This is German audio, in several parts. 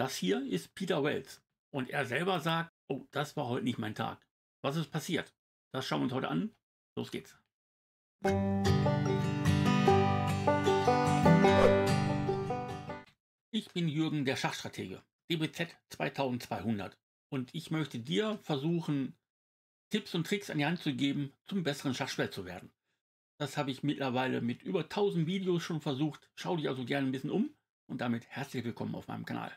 Das hier ist Peter Wells. Und er selber sagt, oh, das war heute nicht mein Tag. Was ist passiert? Das schauen wir uns heute an. Los geht's. Ich bin Jürgen, der Schachstratege, DBZ 2200. Und ich möchte dir versuchen, Tipps und Tricks an die Hand zu geben, zum besseren Schachspieler zu werden. Das habe ich mittlerweile mit über 1000 Videos schon versucht. Schau dich also gerne ein bisschen um und damit herzlich willkommen auf meinem Kanal.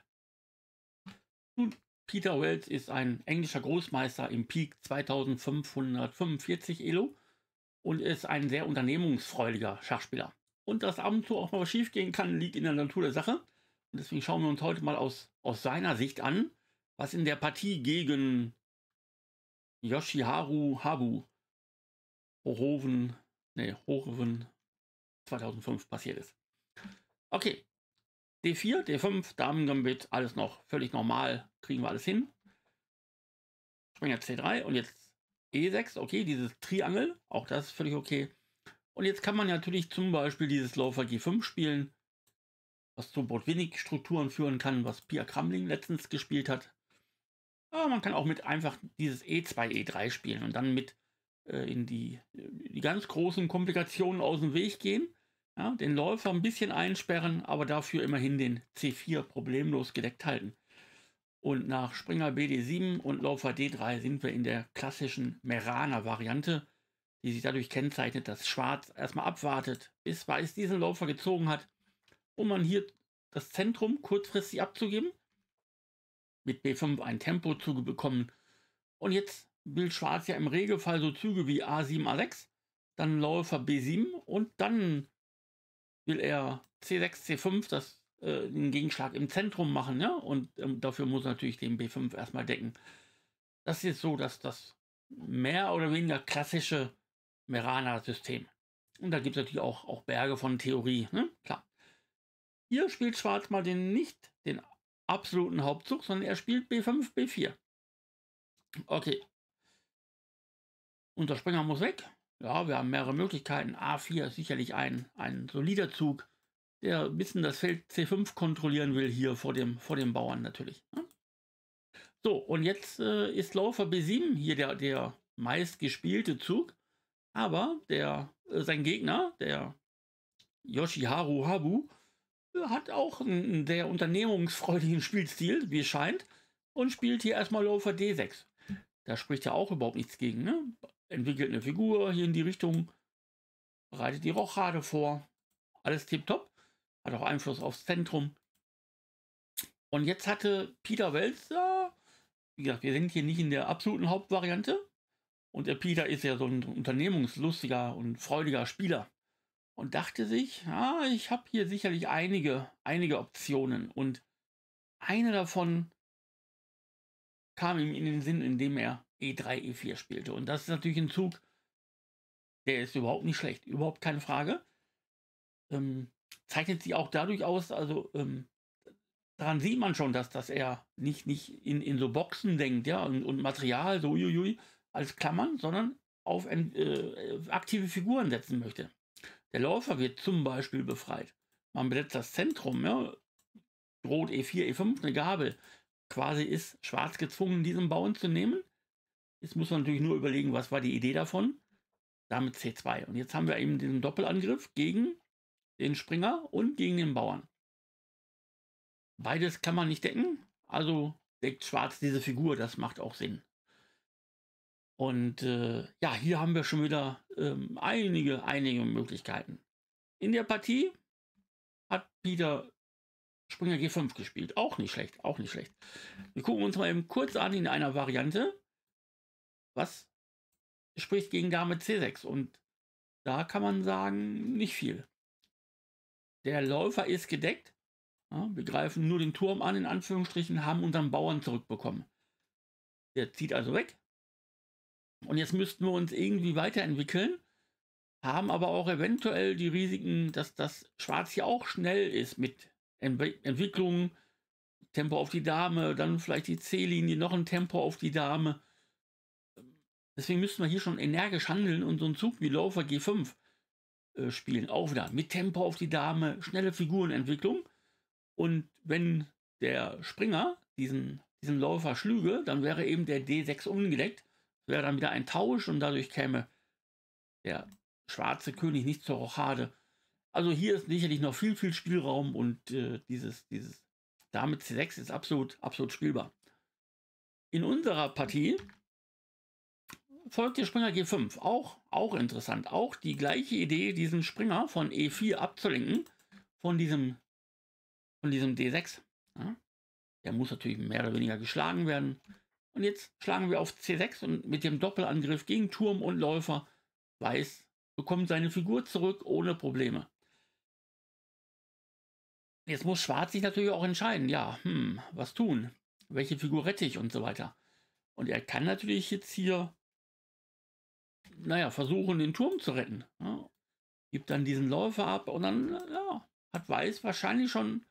Hm. Peter Wells ist ein englischer Großmeister im Peak 2545 Elo und ist ein sehr unternehmungsfreudiger Schachspieler. Und dass ab und zu auch mal was gehen kann, liegt in der Natur der Sache. Und deswegen schauen wir uns heute mal aus, aus seiner Sicht an, was in der Partie gegen Yoshiharu Habu Hohoven, nee, Horoven 2005 passiert ist. Okay, D4, D5, Damen Gambit, alles noch völlig normal, kriegen wir alles hin. Springer C3 und jetzt E6, okay, dieses Triangel, auch das ist völlig okay. Und jetzt kann man natürlich zum Beispiel dieses Läufer G5 spielen, was zu wenig strukturen führen kann, was Pia Kramling letztens gespielt hat. Aber man kann auch mit einfach dieses E2, E3 spielen und dann mit äh, in die, die ganz großen Komplikationen aus dem Weg gehen. Ja, den Läufer ein bisschen einsperren, aber dafür immerhin den C4 problemlos gedeckt halten. Und nach Springer BD7 und Läufer D3 sind wir in der klassischen Merana-Variante, die sich dadurch kennzeichnet, dass Schwarz erstmal abwartet, bis Weiß diesen Läufer gezogen hat, um dann hier das Zentrum kurzfristig abzugeben, mit B5 ein Tempo zu bekommen. Und jetzt will Schwarz ja im Regelfall so Züge wie A7, A6, dann Läufer B7 und dann will er C6, C5 das, äh, den Gegenschlag im Zentrum machen, ja, und ähm, dafür muss natürlich den B5 erstmal decken. Das ist so, dass das mehr oder weniger klassische Merana-System. Und da gibt es natürlich auch, auch Berge von Theorie, ne? klar. Hier spielt Schwarz mal den nicht den absoluten Hauptzug, sondern er spielt B5, B4. Okay. Unser Springer muss weg. Ja, wir haben mehrere Möglichkeiten. A4 ist sicherlich ein, ein solider Zug, der ein bisschen das Feld C5 kontrollieren will hier vor dem, vor dem Bauern natürlich. Ne? So, und jetzt äh, ist Läufer B7 hier der, der meistgespielte Zug. Aber der, äh, sein Gegner, der Yoshiharu Habu, äh, hat auch einen sehr unternehmungsfreudigen Spielstil, wie es scheint, und spielt hier erstmal Läufer D6. Da spricht ja auch überhaupt nichts gegen. Ne? entwickelt eine Figur hier in die Richtung, bereitet die Rochade vor. Alles tipptopp. Hat auch Einfluss aufs Zentrum. Und jetzt hatte Peter Welzer, wie gesagt, wir sind hier nicht in der absoluten Hauptvariante. Und der Peter ist ja so ein unternehmungslustiger und freudiger Spieler. Und dachte sich, ja, ich habe hier sicherlich einige, einige Optionen. Und eine davon kam ihm in den Sinn, indem er E3, E4 spielte. Und das ist natürlich ein Zug, der ist überhaupt nicht schlecht, überhaupt keine Frage. Ähm, zeichnet sich auch dadurch aus, also ähm, daran sieht man schon, dass, dass er nicht, nicht in, in so Boxen denkt, ja, und, und Material, so uiuiui, als Klammern, sondern auf äh, aktive Figuren setzen möchte. Der Läufer wird zum Beispiel befreit. Man besetzt das Zentrum, ja, Rot E4, E5, eine Gabel quasi ist Schwarz gezwungen, diesen Bauern zu nehmen. Jetzt muss man natürlich nur überlegen, was war die Idee davon. Damit C2. Und jetzt haben wir eben diesen Doppelangriff gegen den Springer und gegen den Bauern. Beides kann man nicht decken. Also deckt Schwarz diese Figur. Das macht auch Sinn. Und äh, ja, hier haben wir schon wieder ähm, einige, einige Möglichkeiten. In der Partie hat Peter Springer G5 gespielt. Auch nicht schlecht, auch nicht schlecht. Wir gucken uns mal eben kurz an in einer Variante, was spricht gegen Dame C6. Und da kann man sagen, nicht viel. Der Läufer ist gedeckt. Ja, wir greifen nur den Turm an, in Anführungsstrichen, haben unseren Bauern zurückbekommen. Der zieht also weg. Und jetzt müssten wir uns irgendwie weiterentwickeln, haben aber auch eventuell die Risiken, dass das Schwarz hier auch schnell ist mit Entwicklung, Tempo auf die Dame, dann vielleicht die C-Linie, noch ein Tempo auf die Dame. Deswegen müssten wir hier schon energisch handeln und so einen Zug wie Laufer G5 äh, spielen. Auch wieder mit Tempo auf die Dame, schnelle Figurenentwicklung. Und wenn der Springer diesen, diesen Läufer schlüge, dann wäre eben der D6 umgedeckt. wäre dann wieder ein Tausch und dadurch käme der schwarze König nicht zur Rochade also hier ist sicherlich noch viel, viel Spielraum und äh, dieses, dieses Dame C6 ist absolut, absolut spielbar. In unserer Partie folgt der Springer G5. Auch, auch interessant. Auch die gleiche Idee, diesen Springer von E4 abzulenken von diesem, von diesem D6. Ja? Der muss natürlich mehr oder weniger geschlagen werden. Und jetzt schlagen wir auf C6 und mit dem Doppelangriff gegen Turm und Läufer weiß, bekommt seine Figur zurück ohne Probleme. Jetzt muss Schwarz sich natürlich auch entscheiden, ja, hm, was tun? Welche Figur rette ich und so weiter. Und er kann natürlich jetzt hier, naja, versuchen, den Turm zu retten. Ja. Ne? Gibt dann diesen Läufer ab und dann, ja, hat Weiß wahrscheinlich schon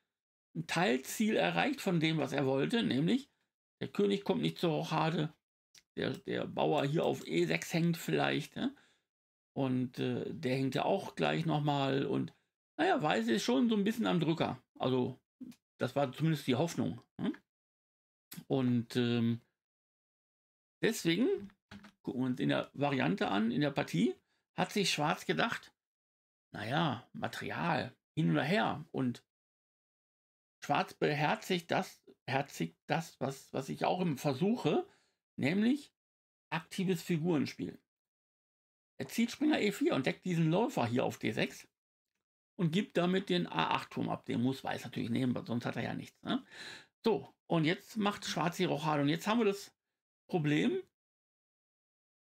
ein Teilziel erreicht von dem, was er wollte, nämlich der König kommt nicht zur Rochade, der, der Bauer hier auf E6 hängt vielleicht, ne? und äh, der hängt ja auch gleich nochmal und naja, Weise ist schon so ein bisschen am Drücker. Also, das war zumindest die Hoffnung. Ne? Und ähm, deswegen, gucken wir uns in der Variante an, in der Partie, hat sich Schwarz gedacht, naja, Material, hin oder her. Und Schwarz beherzigt das, beherzigt das, was, was ich auch im versuche, nämlich aktives Figurenspiel. Er zieht Springer E4 und deckt diesen Läufer hier auf D6 und gibt damit den A8-Turm ab. Den muss Weiß natürlich nehmen, sonst hat er ja nichts. Ne? So, und jetzt macht Schwarz die Rochade. Und jetzt haben wir das Problem.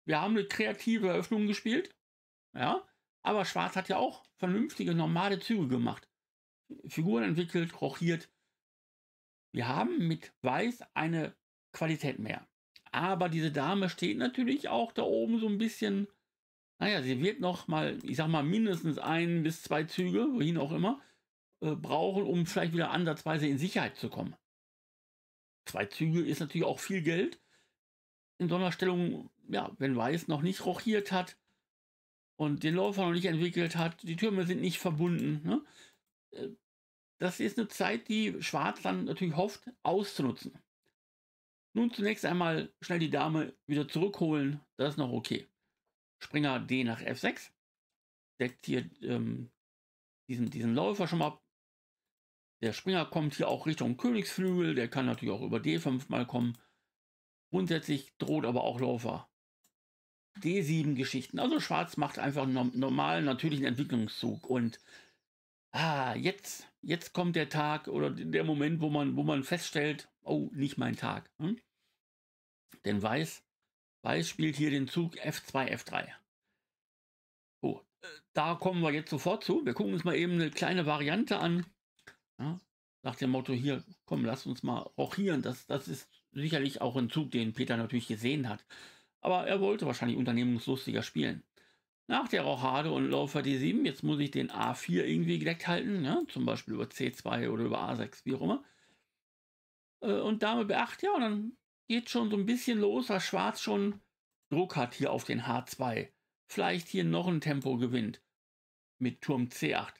Wir haben eine kreative Eröffnung gespielt. Ja, aber Schwarz hat ja auch vernünftige, normale Züge gemacht. Figuren entwickelt, rochiert. Wir haben mit Weiß eine Qualität mehr. Aber diese Dame steht natürlich auch da oben so ein bisschen naja, sie wird noch mal, ich sag mal, mindestens ein bis zwei Züge, wohin auch immer, äh, brauchen, um vielleicht wieder ansatzweise in Sicherheit zu kommen. Zwei Züge ist natürlich auch viel Geld. In Sonderstellung, ja, wenn Weiß noch nicht rochiert hat und den Läufer noch nicht entwickelt hat, die Türme sind nicht verbunden. Ne? Äh, das ist eine Zeit, die Schwarz dann natürlich hofft, auszunutzen. Nun zunächst einmal schnell die Dame wieder zurückholen, das ist noch okay. Springer D nach F6. Deckt hier ähm, diesen, diesen Läufer schon mal. Der Springer kommt hier auch Richtung Königsflügel. Der kann natürlich auch über D5 mal kommen. Grundsätzlich droht aber auch Läufer. D7-Geschichten. Also Schwarz macht einfach einen normalen, natürlichen Entwicklungszug. Und ah, jetzt, jetzt kommt der Tag oder der Moment, wo man, wo man feststellt, oh, nicht mein Tag. Hm? Denn Weiß Weiß spielt hier den Zug F2, F3. So, äh, da kommen wir jetzt sofort zu. Wir gucken uns mal eben eine kleine Variante an. Ja, nach dem Motto hier, komm, lass uns mal rochieren. Das, das ist sicherlich auch ein Zug, den Peter natürlich gesehen hat. Aber er wollte wahrscheinlich unternehmungslustiger spielen. Nach der Rochade und Läufer D7, jetzt muss ich den A4 irgendwie gedeckt halten, ja, ne? zum Beispiel über C2 oder über A6, wie auch immer. Äh, und Dame B8, ja, und dann geht schon so ein bisschen los, dass Schwarz schon Druck hat hier auf den H2. Vielleicht hier noch ein Tempo gewinnt mit Turm C8.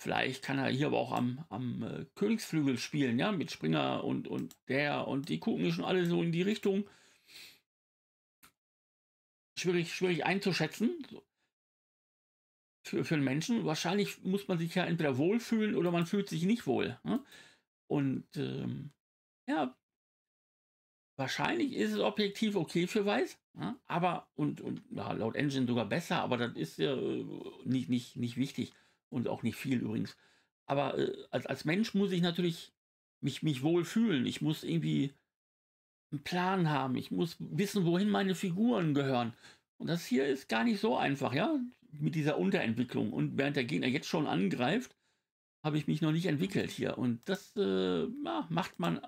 Vielleicht kann er hier aber auch am, am äh, Königsflügel spielen, ja, mit Springer und, und der und die gucken schon alle so in die Richtung. Schwierig, schwierig einzuschätzen. Für, für einen Menschen. Wahrscheinlich muss man sich ja entweder wohlfühlen oder man fühlt sich nicht wohl. Ne? Und ähm, ja, Wahrscheinlich ist es objektiv okay für weiß, ja, ne? aber und, und ja, laut Engine sogar besser, aber das ist ja äh, nicht, nicht, nicht wichtig und auch nicht viel übrigens. Aber äh, als, als Mensch muss ich natürlich mich, mich wohl fühlen. Ich muss irgendwie einen Plan haben. Ich muss wissen, wohin meine Figuren gehören. Und das hier ist gar nicht so einfach, ja, mit dieser Unterentwicklung. Und während der Gegner jetzt schon angreift, habe ich mich noch nicht entwickelt hier. Und das äh, macht man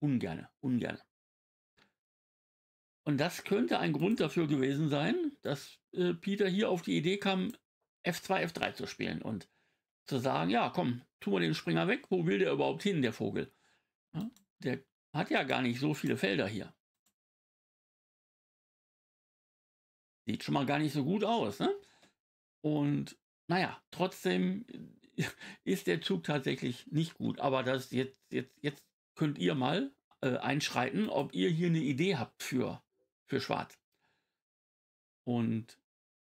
ungerne, ungerne. Und das könnte ein Grund dafür gewesen sein, dass äh, Peter hier auf die Idee kam, F2, F3 zu spielen und zu sagen, ja, komm, tu mal den Springer weg, wo will der überhaupt hin, der Vogel? Ja, der hat ja gar nicht so viele Felder hier. Sieht schon mal gar nicht so gut aus, ne? Und naja, trotzdem äh, ist der Zug tatsächlich nicht gut. Aber das jetzt, jetzt, jetzt könnt ihr mal äh, einschreiten, ob ihr hier eine Idee habt für für schwarz. Und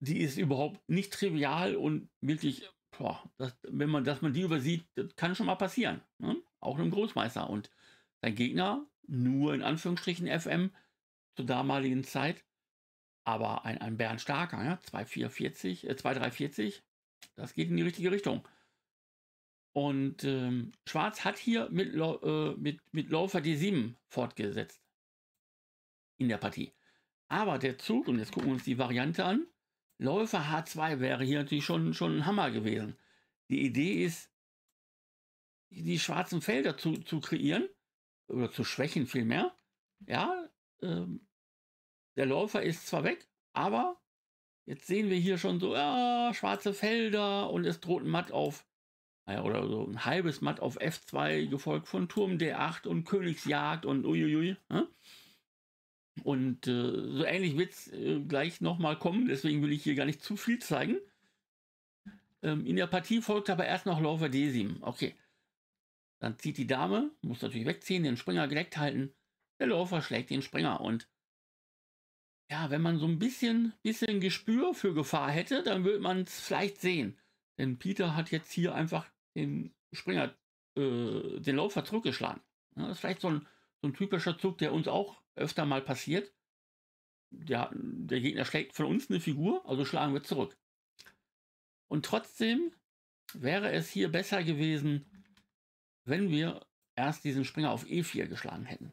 die ist überhaupt nicht trivial und wirklich, boah, das, wenn man, dass man die übersieht, das kann schon mal passieren. Ne? Auch einem Großmeister. Und sein Gegner, nur in Anführungsstrichen FM, zur damaligen Zeit, aber ein, ein Bernd Starker, ja, 2440, äh, 2340, das geht in die richtige Richtung. Und ähm, Schwarz hat hier mit, äh, mit, mit Läufer D7 fortgesetzt in der Partie. Aber der Zug, und jetzt gucken wir uns die Variante an, Läufer H2 wäre hier natürlich schon, schon ein Hammer gewesen. Die Idee ist, die schwarzen Felder zu, zu kreieren, oder zu schwächen vielmehr. Ja, ähm, der Läufer ist zwar weg, aber jetzt sehen wir hier schon so, ja, schwarze Felder und es droht ein Matt auf, naja, oder so ein halbes Matt auf F2, gefolgt von Turm D8 und Königsjagd und uiuiui. Äh? Und äh, so ähnlich wird es äh, gleich nochmal kommen, deswegen will ich hier gar nicht zu viel zeigen. Ähm, in der Partie folgt aber erst noch Läufer D7. Okay. Dann zieht die Dame, muss natürlich wegziehen, den Springer gedeckt halten. Der Läufer schlägt den Springer. Und ja, wenn man so ein bisschen, bisschen Gespür für Gefahr hätte, dann würde man es vielleicht sehen. Denn Peter hat jetzt hier einfach den Springer, äh, den Läufer zurückgeschlagen. Ja, das ist vielleicht so ein, so ein typischer Zug, der uns auch öfter mal passiert. Der, der Gegner schlägt von uns eine Figur, also schlagen wir zurück. Und trotzdem wäre es hier besser gewesen, wenn wir erst diesen Springer auf E4 geschlagen hätten.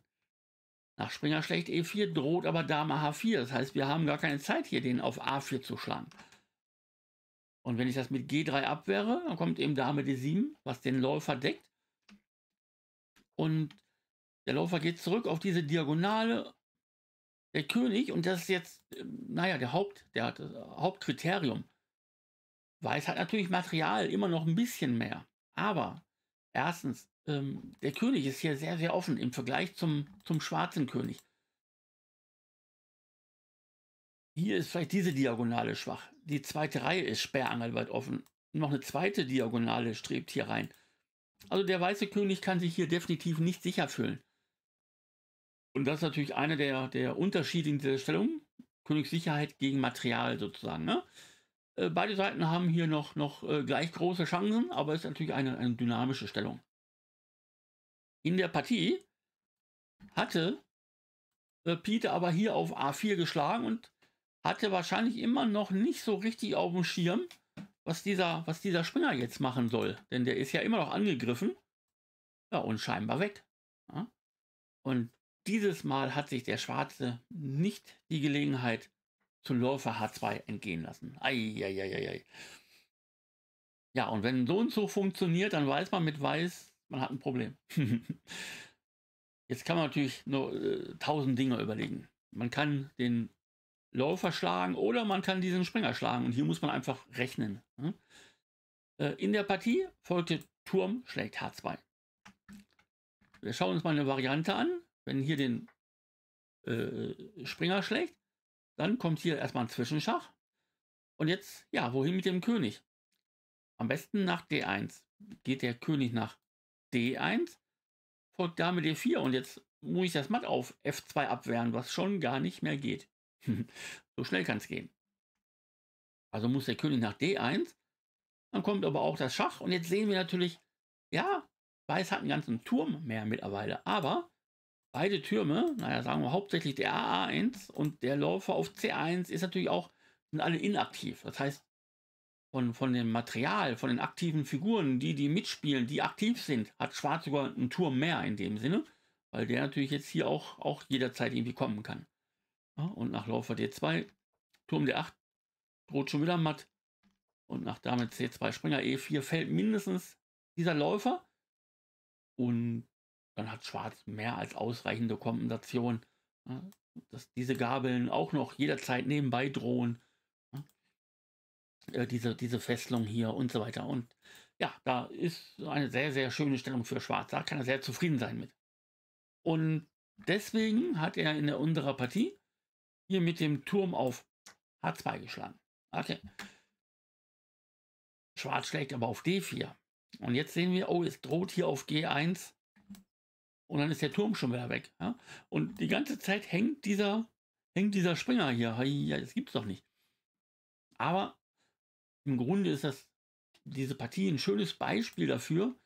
Nach Springer schlägt E4 droht aber Dame H4. Das heißt, wir haben gar keine Zeit hier, den auf A4 zu schlagen. Und wenn ich das mit G3 abwehre, dann kommt eben Dame D7, was den Läufer deckt. Und der Läufer geht zurück auf diese Diagonale. Der König, und das ist jetzt, ähm, naja, der Haupt, der hat das äh, Hauptkriterium. Weiß hat natürlich Material immer noch ein bisschen mehr. Aber erstens, ähm, der König ist hier sehr, sehr offen im Vergleich zum, zum schwarzen König. Hier ist vielleicht diese Diagonale schwach. Die zweite Reihe ist sperrangelweit offen. Noch eine zweite Diagonale strebt hier rein. Also der weiße König kann sich hier definitiv nicht sicher fühlen. Und das ist natürlich einer der, der Unterschiede in dieser Stellung. Königssicherheit gegen Material sozusagen. Ne? Äh, beide Seiten haben hier noch, noch äh, gleich große Chancen, aber es ist natürlich eine, eine dynamische Stellung. In der Partie hatte äh, Peter aber hier auf A4 geschlagen und hatte wahrscheinlich immer noch nicht so richtig auf dem Schirm, was dieser, was dieser Springer jetzt machen soll. Denn der ist ja immer noch angegriffen. Ja, und scheinbar weg. Ja? Und dieses Mal hat sich der Schwarze nicht die Gelegenheit zum Läufer H2 entgehen lassen. Eieieiei. Ja, und wenn so und so funktioniert, dann weiß man mit Weiß, man hat ein Problem. Jetzt kann man natürlich nur äh, tausend Dinge überlegen. Man kann den Läufer schlagen oder man kann diesen Springer schlagen. Und hier muss man einfach rechnen. Hm? Äh, in der Partie folgte Turm schlägt H2. Wir schauen uns mal eine Variante an wenn hier den äh, Springer schlägt, dann kommt hier erstmal ein Zwischenschach. Und jetzt, ja, wohin mit dem König? Am besten nach D1. Geht der König nach D1, folgt Dame D4 und jetzt muss ich das Matt auf F2 abwehren, was schon gar nicht mehr geht. so schnell kann es gehen. Also muss der König nach D1, dann kommt aber auch das Schach und jetzt sehen wir natürlich, ja, Weiß hat einen ganzen Turm mehr mittlerweile, aber beide Türme, naja, sagen wir hauptsächlich der AA1 und der Läufer auf C1 ist natürlich auch, sind alle inaktiv. Das heißt, von, von dem Material, von den aktiven Figuren, die, die mitspielen, die aktiv sind, hat Schwarz sogar einen Turm mehr in dem Sinne, weil der natürlich jetzt hier auch, auch jederzeit irgendwie kommen kann. Ja, und nach Läufer D2, Turm D8 droht schon wieder matt. Und nach damit C2 Springer E4 fällt mindestens dieser Läufer. Und dann hat Schwarz mehr als ausreichende Kompensation, ne? dass diese Gabeln auch noch jederzeit nebenbei drohen, ne? äh, diese, diese Fesselung hier und so weiter. Und ja, da ist eine sehr, sehr schöne Stellung für Schwarz. Da kann er sehr zufrieden sein mit. Und deswegen hat er in unserer Partie hier mit dem Turm auf H2 geschlagen. Okay. Schwarz schlägt aber auf D4. Und jetzt sehen wir, oh, es droht hier auf G1 und dann ist der Turm schon wieder weg. Ja? Und die ganze Zeit hängt dieser, hängt dieser Springer hier. Ja, das gibt's doch nicht. Aber im Grunde ist das diese Partie ein schönes Beispiel dafür,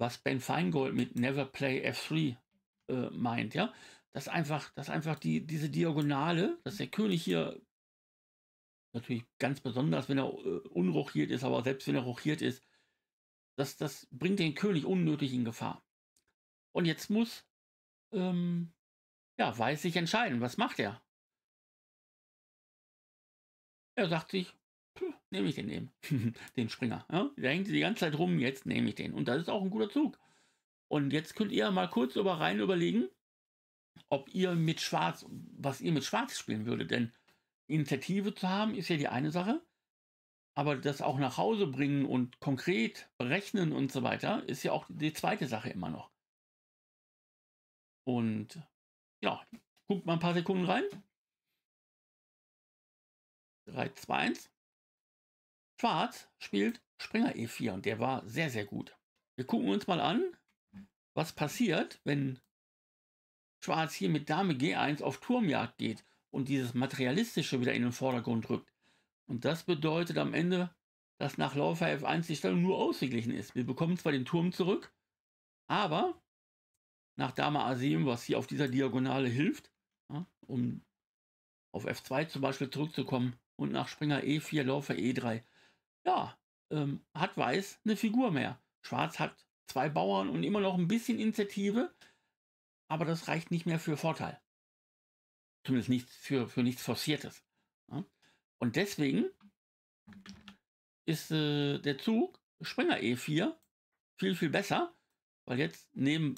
was Ben Feingold mit Never Play F3 äh, meint, ja. Dass einfach, dass einfach die, diese Diagonale, dass der König hier natürlich ganz besonders, wenn er äh, unrochiert ist, aber selbst wenn er rochiert ist, das, das bringt den König unnötig in Gefahr. Und jetzt muss, ähm, ja, Weiß sich entscheiden. Was macht er? Er sagt sich, nehme ich den eben, den Springer. Ja? Da hängt die ganze Zeit rum, jetzt nehme ich den. Und das ist auch ein guter Zug. Und jetzt könnt ihr mal kurz über rein überlegen, ob ihr mit Schwarz, was ihr mit Schwarz spielen würdet. Denn Initiative zu haben, ist ja die eine Sache. Aber das auch nach Hause bringen und konkret berechnen und so weiter, ist ja auch die zweite Sache immer noch. Und ja, guckt mal ein paar Sekunden rein. 3, 2, 1. Schwarz spielt Springer E4 und der war sehr, sehr gut. Wir gucken uns mal an, was passiert, wenn Schwarz hier mit Dame G1 auf Turmjagd geht und dieses Materialistische wieder in den Vordergrund rückt. Und das bedeutet am Ende, dass nach Läufer F1 die Stellung nur ausgeglichen ist. Wir bekommen zwar den Turm zurück, aber nach Dame A7, was hier auf dieser Diagonale hilft, ja, um auf F2 zum Beispiel zurückzukommen und nach Springer E4, Läufer E3. Ja, ähm, hat Weiß eine Figur mehr. Schwarz hat zwei Bauern und immer noch ein bisschen Initiative, aber das reicht nicht mehr für Vorteil. Zumindest nichts für, für nichts Forciertes. Ja. Und deswegen ist äh, der Zug Springer E4 viel, viel besser, weil jetzt neben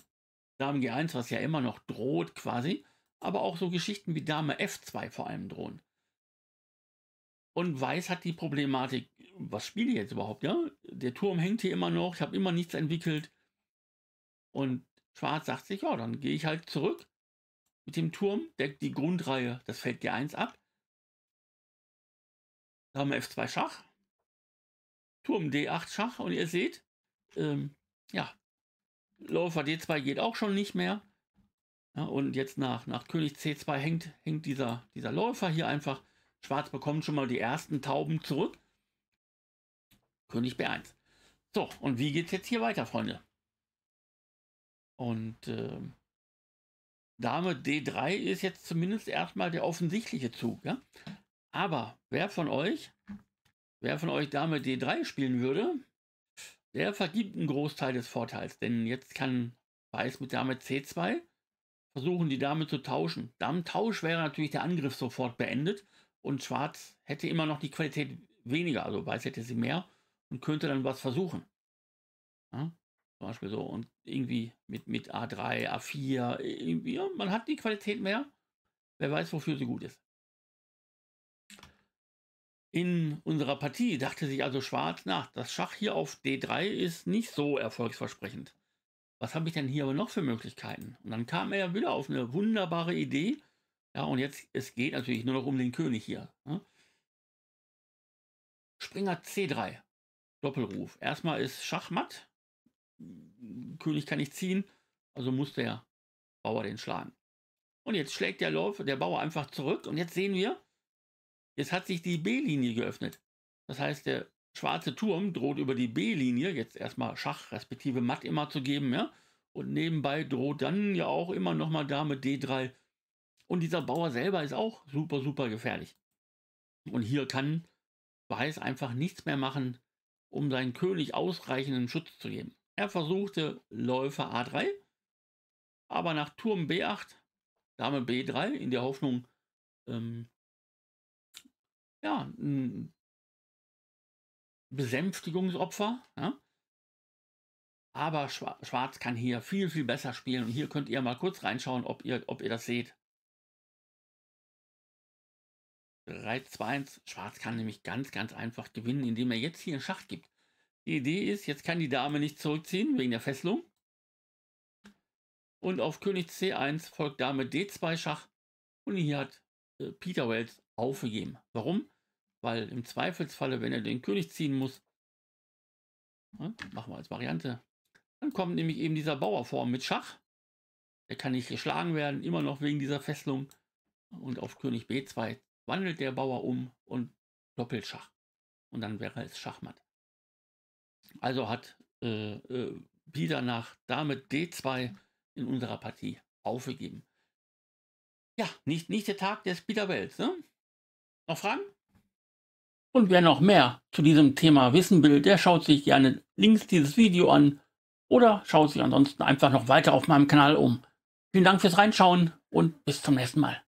Dame G1, was ja immer noch droht quasi, aber auch so Geschichten wie Dame F2 vor allem drohen. Und Weiß hat die Problematik, was spiele ich jetzt überhaupt, ja? Der Turm hängt hier immer noch, ich habe immer nichts entwickelt. Und Schwarz sagt sich, ja, dann gehe ich halt zurück mit dem Turm, deckt die Grundreihe, das Feld G1 ab. Dame F2 Schach, Turm D8 Schach und ihr seht, ähm, ja, Läufer D2 geht auch schon nicht mehr. Ja, und jetzt nach, nach König C2 hängt, hängt dieser, dieser Läufer hier einfach. Schwarz bekommt schon mal die ersten Tauben zurück. König B1. So, und wie geht es jetzt hier weiter, Freunde? Und äh, Dame D3 ist jetzt zumindest erstmal der offensichtliche Zug. Ja? Aber wer von euch, wer von euch Dame D3 spielen würde, der vergibt einen Großteil des Vorteils, denn jetzt kann Weiß mit Dame C2 versuchen, die Dame zu tauschen. Damentausch wäre natürlich der Angriff sofort beendet und Schwarz hätte immer noch die Qualität weniger, also Weiß hätte sie mehr und könnte dann was versuchen. Ja, zum Beispiel so und irgendwie mit, mit A3, A4, irgendwie, ja, man hat die Qualität mehr. Wer weiß, wofür sie gut ist. In unserer Partie dachte sich also Schwarz nach, das Schach hier auf D3 ist nicht so erfolgsversprechend. Was habe ich denn hier aber noch für Möglichkeiten? Und dann kam er wieder auf eine wunderbare Idee. Ja, und jetzt, es geht natürlich nur noch um den König hier. Ne? Springer C3, Doppelruf. Erstmal ist Schachmatt. König kann nicht ziehen, also muss der Bauer den schlagen. Und jetzt schlägt der, Läufer, der Bauer einfach zurück. Und jetzt sehen wir, Jetzt hat sich die B-Linie geöffnet. Das heißt, der schwarze Turm droht über die B-Linie jetzt erstmal Schach respektive Matt immer zu geben, ja? Und nebenbei droht dann ja auch immer nochmal Dame D3. Und dieser Bauer selber ist auch super, super gefährlich. Und hier kann Weiß einfach nichts mehr machen, um seinen König ausreichenden Schutz zu geben. Er versuchte Läufer A3, aber nach Turm B8, Dame B3, in der Hoffnung, ähm, ja, ein Besänftigungsopfer. Ja? Aber Schwarz kann hier viel, viel besser spielen. Und hier könnt ihr mal kurz reinschauen, ob ihr, ob ihr das seht. 3, 2, 1. Schwarz kann nämlich ganz, ganz einfach gewinnen, indem er jetzt hier einen Schach gibt. Die Idee ist, jetzt kann die Dame nicht zurückziehen wegen der Fesselung. Und auf König C1 folgt Dame D2 Schach. Und hier hat äh, Peter Wells aufgegeben. Warum? Weil im Zweifelsfalle, wenn er den König ziehen muss, ne, machen wir als Variante, dann kommt nämlich eben dieser Bauer vor mit Schach. Der kann nicht geschlagen werden, immer noch wegen dieser Fesselung. Und auf König B2 wandelt der Bauer um und doppelt Schach. Und dann wäre es Schachmatt. Also hat äh, äh, Biedernach damit D2 in unserer Partie aufgegeben. Ja, nicht, nicht der Tag des Biederwelt. Ne? Noch Fragen? Und wer noch mehr zu diesem Thema wissen will, der schaut sich gerne links dieses Video an oder schaut sich ansonsten einfach noch weiter auf meinem Kanal um. Vielen Dank fürs Reinschauen und bis zum nächsten Mal.